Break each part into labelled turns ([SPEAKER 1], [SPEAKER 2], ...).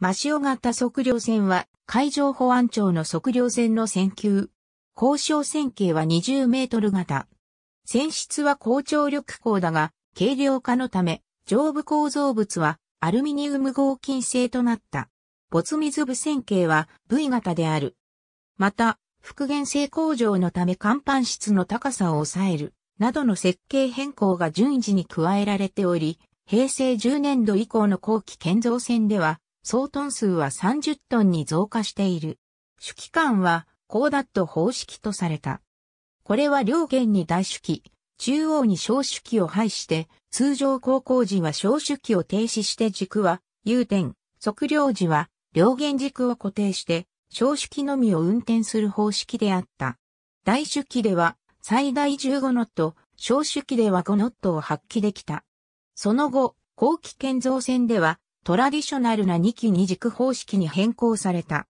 [SPEAKER 1] マシオ型測量船は海上保安庁の測量船の船級。交渉船形は20メートル型。船室は高張力鋼だが、軽量化のため、上部構造物はアルミニウム合金製となった。没水部船形は V 型である。また、復元性向上のため甲板室の高さを抑える、などの設計変更が順次に加えられており、平成10年度以降の後期建造船では、総トン数は30トンに増加している。主機関は、コーダット方式とされた。これは両弦に大主機、中央に小主機を配して、通常高校時は小主機を停止して軸は、有点、測量時は、両弦軸を固定して、小主機のみを運転する方式であった。大主機では、最大15ノット、小主機では5ノットを発揮できた。その後、後期建造船では、トラディショナルな2機2軸方式に変更された。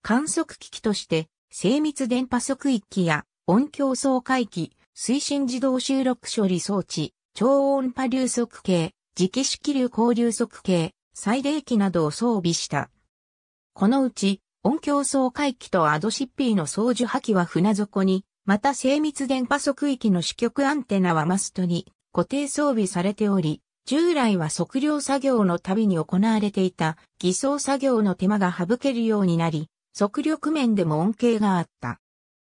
[SPEAKER 1] 観測機器として、精密電波測域や音響総回機、推進自動収録処理装置、超音波流速計、磁気式流交流速計、最冷機などを装備した。このうち、音響総回機とアドシッピーの操縦波機は船底に、また精密電波測域の支局アンテナはマストに固定装備されており、従来は測量作業のたびに行われていた偽装作業の手間が省けるようになり、測力面でも恩恵があった。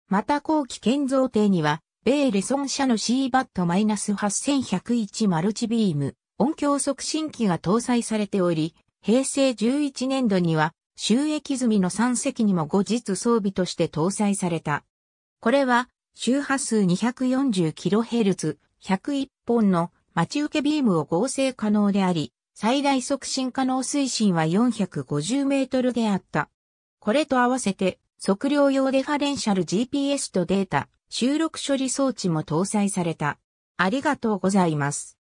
[SPEAKER 1] また後期建造艇には、米レソン社の C バット -8101 マルチビーム、音響促進機が搭載されており、平成11年度には収益済みの3隻にも後日装備として搭載された。これは周波数 240kHz、101本の待ち受けビームを合成可能であり、最大促進可能推進は450メートルであった。これと合わせて、測量用デファレンシャル GPS とデータ、収録処理装置も搭載された。ありがとうございます。